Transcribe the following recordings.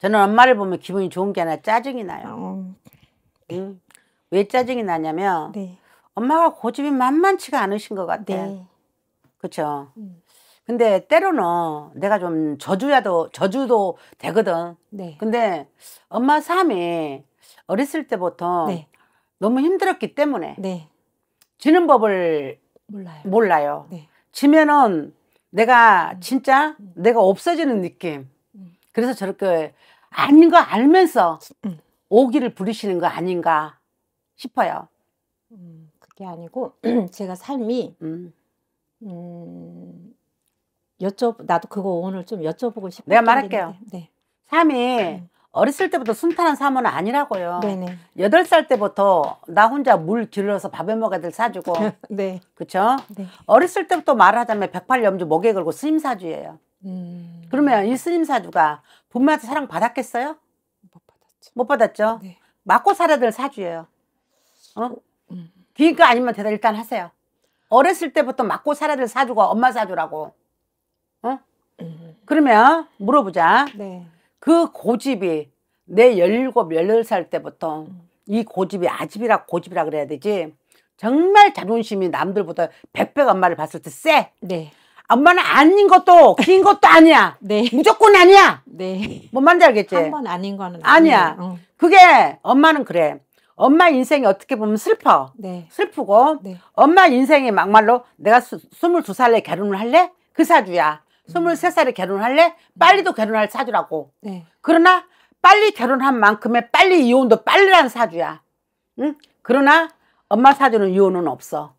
저는 엄마를 보면 기분이 좋은 게 아니라 짜증이 나요. 어. 응? 왜 짜증이 나냐면 네. 엄마가 고집이 만만치가 않으신 것 같아. 네. 그렇죠. 음. 근데 때로는 내가 좀 저주야도 저주도 되거든. 네. 근데 엄마 삶이 어렸을 때부터 네. 너무 힘들었기 때문에 네. 지는 법을 몰라요. 몰라요. 네. 지면은 내가 음. 진짜 음. 내가 없어지는 느낌. 음. 그래서 저렇게 아닌 거 알면서 음. 오기를 부리시는 거 아닌가 싶어요. 음, 그게 아니고 제가 삶이 음. 음, 여쭤 나도 그거 오늘 좀 여쭤보고 싶어. 내가 말할게요. 네. 삶이 어렸을 때부터 순탄한 삶은 아니라고요. 네네. 여덟 살 때부터 나 혼자 물 길러서 밥해 먹어야 될 사주고. 네. 그쵸? 네. 어렸을 때부터 말하자면 백팔 염주 목에 걸고 스님 사주예요. 음. 그러면 이 스님 사주가 부모한테 사랑 받았겠어요? 못 받았죠. 못 받았죠. 네. 맞고 살아야 될 사주예요. 어? 어 음. 그니까 아니면 대답 일단 하세요. 어렸을 때부터 맞고 살아야 될 사주가 엄마 사주라고. 어? 음. 그러면 물어보자. 네. 그 고집이 내 17, 18살 때부터 이 고집이 아집이라 고집이라 그래야 되지. 정말 자존심이 남들보다 100배가 엄마를 봤을 때 쎄. 네. 엄마는 아닌 것도 긴 것도 아니야. 네. 무조건 아니야. 네. 뭔 말인지 알겠지? 한 번 아닌 거는 아니야. 응. 어. 그게 엄마는 그래. 엄마 인생이 어떻게 보면 슬퍼. 네. 슬프고 네. 엄마 인생이 막말로 내가 스, 물두살에 결혼을 할래? 그 사주야. 스 23살에 음. 결혼할래? 빨리도 음. 결혼할 사주라고. 네. 그러나 빨리 결혼한 만큼의 빨리 이혼도 빨리란 사주야. 응? 그러나 엄마 사주는 이혼은 없어.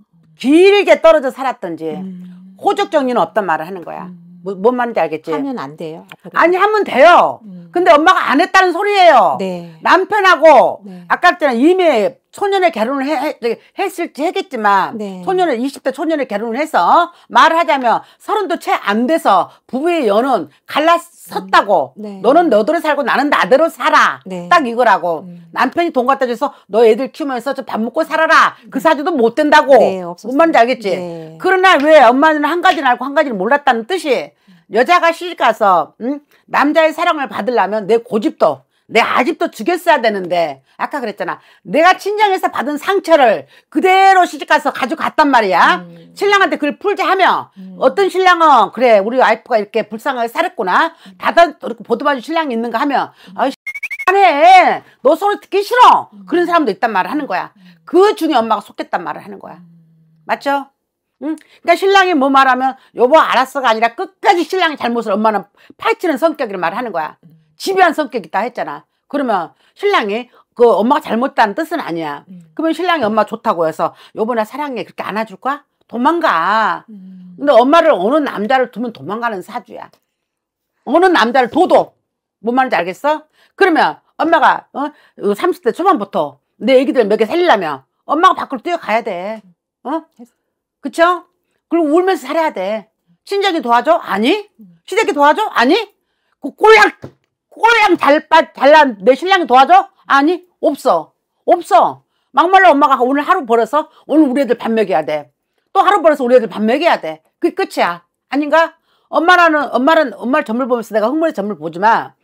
음. 길게 떨어져 살았던지 음. 호적 정리는 없단 말을 하는 거야. 음. 뭐, 뭔 말인지 알겠지? 하면 안 돼요. 앞으로. 아니 하면 돼요. 음. 근데 엄마가 안 했다는 소리예요. 네. 남편하고 네. 아까 전에 이미 초년에 결혼을 해, 해 했을지 했겠지만 네. 초년에 20대 초년에 결혼을 해서 말하자면 서른도 채 안 돼서 부부의 연은 갈라섰다고 음. 네. 너는 너대로 살고 나는 나대로 살아 네. 딱 이거라고 음. 남편이 돈 갖다 줘서 너 애들 키우면서 좀밥 먹고 살아라 그 음. 사주도 못 된다고 뭔 네, 말인지 알겠지 네. 그러나 왜 엄마는 한 가지는 알고 한 가지는 몰랐다는 뜻이 음. 여자가 시집 가서 음? 남자의 사랑을 받으려면 내 고집도 내가 아직도 죽였어야 되는데 아까 그랬잖아 내가 친정에서 받은 상처를 그대로 시집가서 가져갔단 말이야 음. 신랑한테 그걸 풀자 하며 음. 어떤 신랑은 그래 우리 와이프가 이렇게 불쌍하게 살았구나 다들 이렇게 보듬어준 신랑이 있는가 하며 음. 아이 안해 너 소리 듣기 싫어 그런 음. 사람도 있단 말을 하는 거야 음. 그 중에 엄마가 속겠단 말을 하는 거야 맞죠? 응? 그러니까 신랑이 뭐 말하면 여보 알았어가 아니라 끝까지 신랑의 잘못을 엄마는 파헤치는 성격을 이 말하는 거야. 지배한 성격 있다 했잖아. 그러면 신랑이 그 엄마가 잘못다는 했 뜻은 아니야. 음. 그러면 신랑이 엄마 좋다고 해서 요번에 사랑해 그렇게 안아줄 거야? 도망가. 음. 근데 엄마를 어느 남자를 두면 도망가는 사주야. 어느 남자를 둬도 뭔 말인지 알겠어? 그러면 엄마가 어 30대 어, 초반부터 내 애기들 몇 개 살리려면 엄마가 밖으로 뛰어가야 돼. 어? 그쵸? 그리고 울면서 살아야 돼. 친정이 도와줘? 아니? 시댁이 도와줘? 아니? 그 꼴랑 꼴랑 잘, 잘난 내 신랑이 도와줘? 아니 없어 없어 막말로 엄마가 오늘 하루 벌어서 오늘 우리 애들 밥 먹여야 돼또 하루 벌어서 우리 애들 밥 먹여야 돼 그게 끝이야 아닌가? 엄마라는 엄마는 엄마를 점을 보면서 내가 흥분의 점을 보지만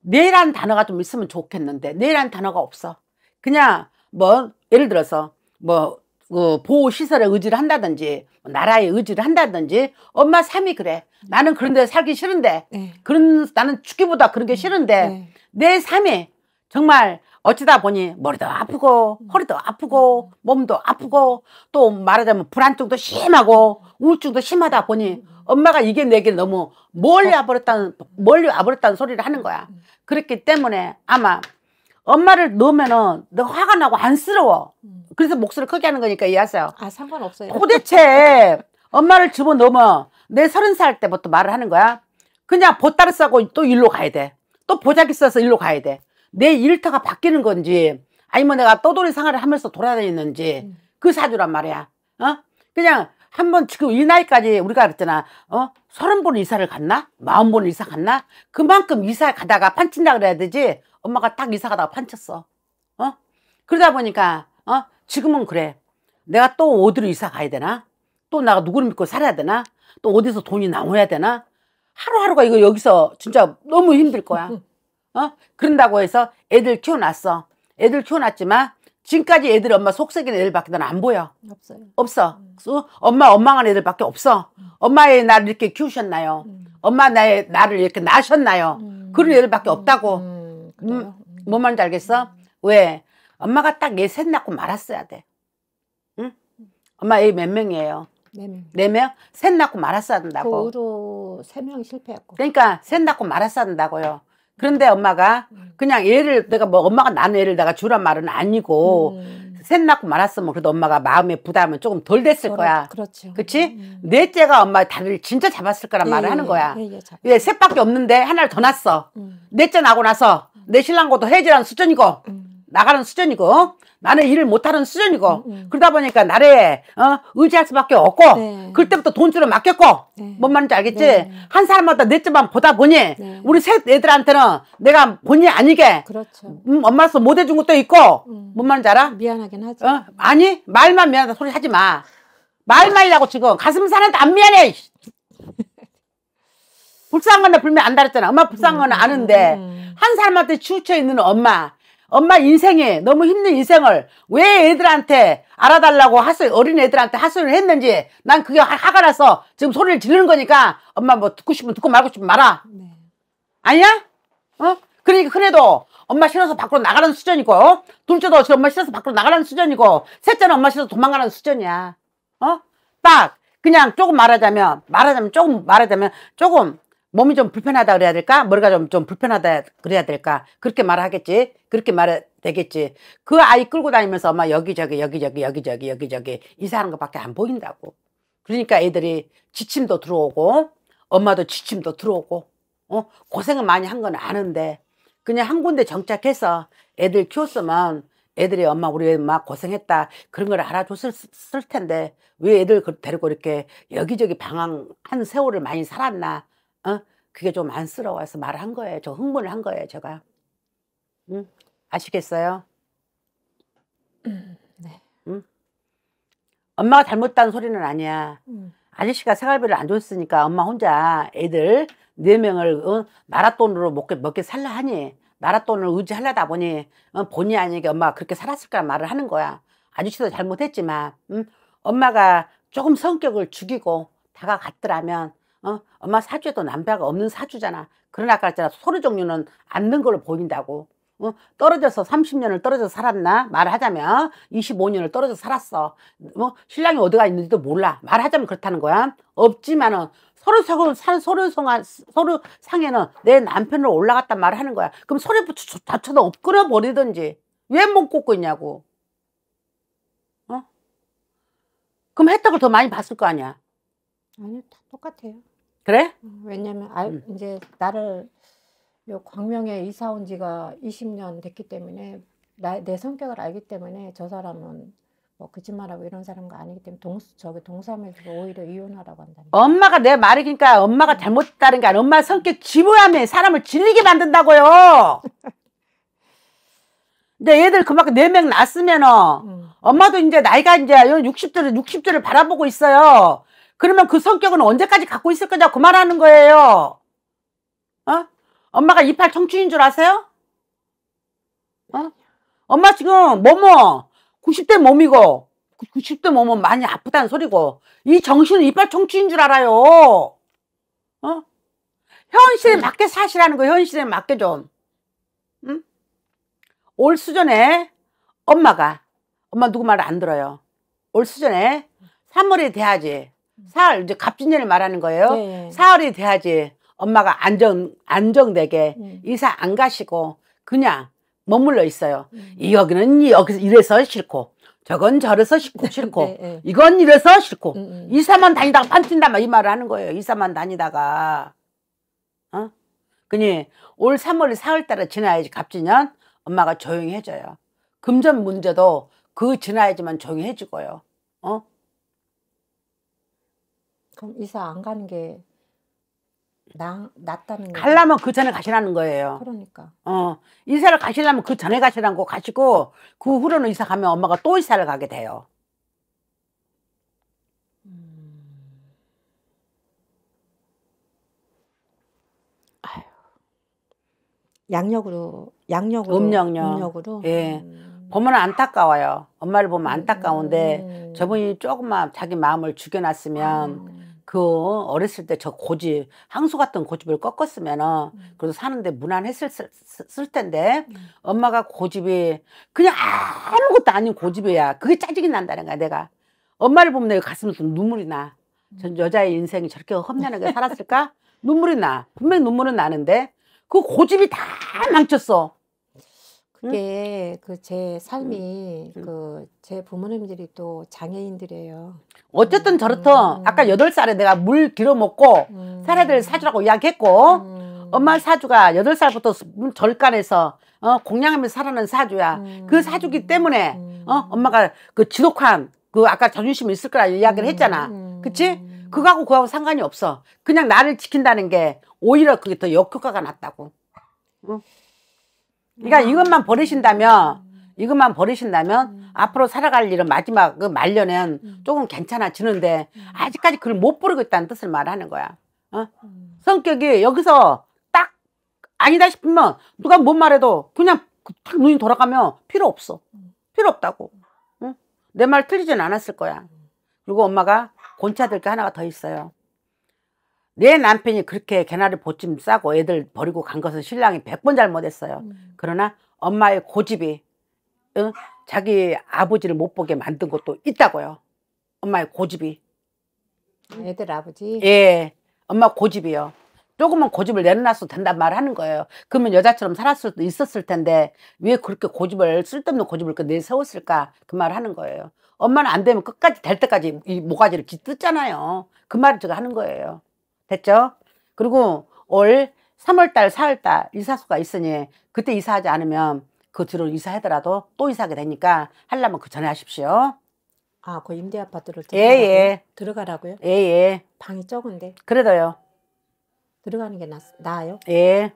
내일한 단어가 좀 있으면 좋겠는데 내일한 단어가 없어 그냥 뭐 예를 들어서 뭐그 보호 시설에 의지를 한다든지 뭐 나라에 의지를 한다든지 엄마 삶이 그래 나는 그런 데 살기 싫은데 네. 그런 나는 죽기보다 그런 게 음, 싫은데 네. 내 삶이 정말 어쩌다 보니 머리도 아프고 음. 허리도 아프고 음. 몸도 아프고 또 말하자면 불안증도 심하고 우울증도 심하다 보니 엄마가 이게 내게 너무 멀리 어. 와버렸다는 멀리 와버렸다는 소리를 하는 거야 그렇기 때문에 아마 엄마를 넣으면은너 화가 나고 안쓰러워. 음. 그래서 목소리를 크게 하는 거니까 이해하세요. 아 상관없어요. 도대체 엄마를 집어넣으면 내 서른 살 때부터 말을 하는 거야. 그냥 보따리 싸고 또 일로 가야 돼. 또 보자기 써서 일로 가야 돼. 내 일터가 바뀌는 건지 아니면 내가 떠돌이 생활을 하면서 돌아다니는지 음. 그 사주란 말이야. 어? 그냥 한번 지금 이 나이까지 우리가 그랬잖아. 어? 서른 번 이사를 갔나? 마흔 번 이사 갔나? 그만큼 이사 가다가 판친다 그래야 되지. 엄마가 딱 이사 가다가 판쳤어. 어? 그러다 보니까 어? 지금은 그래. 내가 또 어디로 이사 가야 되나? 또 내가 누구를 믿고 살아야 되나? 또 어디서 돈이 나와야 되나? 하루하루가 이거 여기서 진짜 너무 힘들 거야. 어? 그런다고 해서 애들 키워놨어. 애들 키워놨지만 지금까지 애들 엄마 속색인 애들밖에 난 안 보여. 없어요. 없어. 음. 엄마 엄망한 애들밖에 없어. 음. 엄마의 나를 이렇게 키우셨나요? 음. 엄마 나의 나를 이렇게 낳으셨나요? 음. 그런 애들밖에 없다고. 음. 그래요? 음, 음, 뭔 말인지 알겠어? 왜? 엄마가 딱 얘 셋 낳고 말았어야 돼. 응? 엄마 애 몇 명이에요? 네 명. 네 명? 셋 낳고 말았어야 된다고. 그 후로 세명 실패했고. 그러니까 셋 낳고 말았어야 된다고요. 그런데 엄마가 음. 그냥 얘를 내가 뭐 엄마가 나는 애를 내가 주란 말은 아니고 음. 셋 낳고 말았으면 그래도 엄마가 마음의 부담은 조금 덜 됐을 그 거야. 그렇죠. 그치? 음. 넷째가 엄마 다리를 진짜 잡았을 거란 예, 말을 하는 예. 거야. 예, 예, 예, 셋밖에 없는데 하나를 더 낳았어. 음. 넷째 낳고 나서 내 신랑 것도 해지라는 수준이고 음. 나가는 수준이고 나는 일을 못하는 수준이고 음, 음. 그러다 보니까 나를 어, 의지할 수밖에 없고 네. 그때부터 돈줄을 맡겼고 네. 뭔 말인지 알겠지? 네. 한 사람마다 내 집만 보다 보니 네. 우리 셋 애들한테는 내가 본의 아니게 그렇죠. 음, 엄마로서 못 해준 것도 있고 음. 뭔 말인지 알아? 미안하긴 하지 어? 아니 말만 미안하다 소리 하지 마 말만이라고 지금 가슴 사는데 안 미안해 불쌍한 건나 불면 안 달았잖아. 엄마 불쌍한 건 음. 아는데 한 사람한테 치우쳐 있는 엄마. 엄마 인생에 너무 힘든 인생을 왜 애들한테 알아달라고 하소 어린 애들한테 하소을 했는지 난 그게 화가 나서 지금 소리를 지르는 거니까 엄마 뭐 듣고 싶으면 듣고 말고 싶으면 말아. 네. 아니야? 어? 그러니까 그래도 엄마 싫어서 밖으로 나가는 수준이고 어? 둘째도 엄마 싫어서 밖으로 나가는 수준이고 셋째는 엄마 싫어서 도망가는 수준이야. 어? 딱 그냥 조금 말하자면 말하자면 조금 말하자면 조금 몸이 좀 불편하다 그래야 될까? 머리가 좀, 좀 불편하다 그래야 될까? 그렇게 말하겠지? 그렇게 말해 되겠지? 그 아이 끌고 다니면서 엄마 여기저기, 여기저기, 여기저기, 여기저기 이사하는 것밖에 안 보인다고. 그러니까 애들이 지침도 들어오고, 엄마도 지침도 들어오고, 어? 고생을 많이 한 건 아는데, 그냥 한 군데 정착해서 애들 키웠으면 애들이 엄마 우리 엄마 고생했다 그런 걸 알아줬을 텐데 왜 애들 그 데리고 이렇게 여기저기 방황한 세월을 많이 살았나 어? 그게 좀 안쓰러워서 말한 거예요. 저 흥분을 한 거예요, 제가. 응? 아시겠어요? 음, 네. 응? 엄마가 잘못한 소리는 아니야. 음. 아저씨가 생활비를 안 줬으니까 엄마 혼자 애들 네 명을 어, 마라톤으로 먹게 먹게 살라 하니 마라톤을 의지하려다 보니 어, 본의 아니게 엄마가 그렇게 살았을 까 말을 하는 거야. 아저씨도 잘못했지만 음, 엄마가 조금 성격을 죽이고 다가갔더라면 어? 엄마 사주에도 남자가 없는 사주잖아. 그러나 아까 그잖아 소리 종류는 않는 걸로 보인다고. 어? 떨어져서 30년을 떨어져서 살았나? 말하자면 25년을 떨어져서 살았어. 뭐 신랑이 어디가 있는지도 몰라. 말하자면 그렇다는 거야. 없지만은 서로 서로 서로 성한 서로 상에는 내 남편으로 올라갔단 말을 하는 거야. 그럼 소리부터 자쳐도엎그려 버리든지 왜못 꽂고 있냐고. 어? 그럼 혜택을 더 많이 봤을거 아니야. 아니 다 똑같아요. 그래? 왜냐면 아, 음. 이제 나를 요 광명에 이사 온 지가 20년 됐기 때문에 나, 내 성격을 알기 때문에 저 사람은 뭐 거짓말하고 이런 사람과 아니기 때문에 동 저기 동사무에서 오히려 이혼하라고 한다니. 엄마가 내 말이니까 그러니까 엄마가 음. 잘못 다른 게 아니라 엄마 성격 지부하면 사람을 질리게 만든다고요. 근데 얘들 그만큼 네명 낳았으면 어 음. 엄마도 이제 나이가 이제 60대를 60대를 바라보고 있어요. 그러면 그 성격은 언제까지 갖고 있을 거냐고 그 말하는 거예요. 어? 엄마가 이팔 청춘인 줄 아세요? 어? 엄마 지금 뭐뭐 90대 몸이고 90대 몸은 많이 아프다는 소리고 이 정신은 이빨 청춘인 줄 알아요. 어? 현실에 네. 맞게 사시라는 거 현실에 맞게 좀. 응? 올 수전에 엄마가 엄마 누구 말 안 들어요. 올 수전에 3월에 돼야지 음. 사흘 이제 갑진년을 말하는 거예요. 네. 네. 사흘이 돼야지 엄마가 안정 안정되게 네. 이사 안 가시고 그냥 머물러 있어요. 음. 이 여기는 여기서 이래서 싫고 저건 저래서 싫고 싫고 네, 네. 이건 이래서 싫고 음, 음. 이사만 다니다가 판친다 이 말을 하는 거예요. 이사만 다니다가 어? 그니 올 3월 4월달에 지나야지 갑진년 엄마가 조용해져요. 금전 문제도 그 지나야지만 조용해지고요. 어? 그럼 이사 안 가는 게 나, 낫다는 거 가려면 그 전에 가시라는 거예요. 그러니까. 어. 이사를 가시려면 그 전에 가시라는 거 가시고 그 후로는 이사 가면 엄마가 또 이사를 가게 돼요. 양력으로 양력으로 음력요. 음력으로 예 음... 보면 안타까워요 엄마를 보면 안타까운데 음... 저분이 조금만 자기 마음을 죽여놨으면 음. 그 어렸을 때 저 고집 항소 같은 고집을 꺾었으면은 음. 그래도 사는데 무난했을 쓸쓸 텐데 음. 엄마가 고집이 그냥 아무것도 아닌 고집이야 그게 짜증이 난다는 거야 내가 엄마를 보면 내가 가슴에서 눈물이 나전 음. 여자의 인생이 저렇게 험난하게 살았을까 눈물이 나 분명 히 눈물은 나는데 그 고집이 다 망쳤어 그게 그 제 삶이 그 제 부모님들이 또 장애인들이에요. 어쨌든 저렇다. 음. 아까 여덟 살에 내가 물 길어 먹고 음. 사례들 사주라고 이야기했고 음. 엄마 사주가 여덟 살부터 절간에서 어, 공양하면서 살아난 사주야. 그 사주기 때문에 어, 엄마가 그 지독한 그 아까 자존심이 있을 거라 이야기를 했잖아. 그치? 그거하고 그거하고 상관이 없어. 그냥 나를 지킨다는 게 오히려 그게 더 역효과가 났다고. 응? 그러니까 음. 이것만 버리신다면 이것만 버리신다면 음. 앞으로 살아갈 일은 마지막 그 말년엔 음. 조금 괜찮아지는데 아직까지 그걸 못 부르고 있다는 뜻을 말하는 거야. 어? 성격이 여기서 딱 아니다 싶으면 누가 뭔 말해도 그냥 그 탁 눈이 돌아가면 필요 없어. 필요 없다고. 응? 내말 틀리진 않았을 거야. 그리고 엄마가 곤차될 게 하나가 더 있어요. 내 남편이 그렇게 개나리 보찜 싸고 애들 버리고 간 것은 신랑이 백 번 잘못했어요. 음. 그러나 엄마의 고집이 응? 어? 자기 아버지를 못 보게 만든 것도 있다고요. 엄마의 고집이. 애들 아버지? 예. 엄마 고집이요. 조금만 고집을 내려놨어도 된단 말 하는 거예요. 그러면 여자처럼 살았을 수도 있었을 텐데 왜 그렇게 고집을 쓸데없는 고집을 내세웠을까 그 말 하는 거예요. 엄마는 안 되면 끝까지 될 때까지 이 모가지를 깃뜯잖아요. 그 말을 제가 하는 거예요. 됐죠? 그리고 올 3월달, 4월달 이사수가 있으니 그때 이사하지 않으면 그 뒤로 이사하더라도 또 이사하게 되니까 하려면 그 전에 하십시오. 아, 그 임대 아파트를 들 예, 예. 들어가라고요? 예, 예. 방이 적은데. 그래도요. 들어가는 게 나, 나아요? 예.